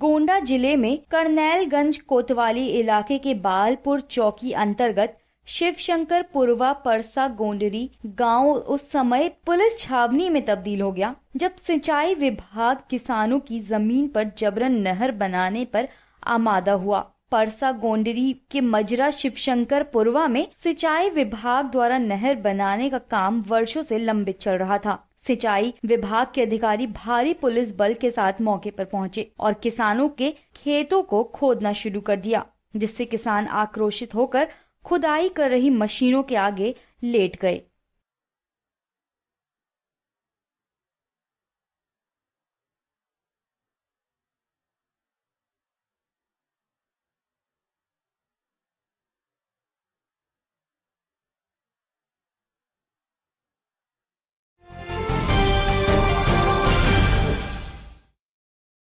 गोंडा जिले में करनैलगंज कोतवाली इलाके के बालपुर चौकी अंतर्गत शिवशंकर पुरवा परसा गोंडरी गांव उस समय पुलिस छावनी में तब्दील हो गया जब सिंचाई विभाग किसानों की जमीन पर जबरन नहर बनाने पर आमादा हुआ परसा गोंडरी के मजरा शिवशंकर पुरवा में सिंचाई विभाग द्वारा नहर बनाने का काम वर्षों से लंबित चल रहा था सिंचाई विभाग के अधिकारी भारी पुलिस बल के साथ मौके पर पहुंचे और किसानों के खेतों को खोदना शुरू कर दिया जिससे किसान आक्रोशित होकर खुदाई कर रही मशीनों के आगे लेट गए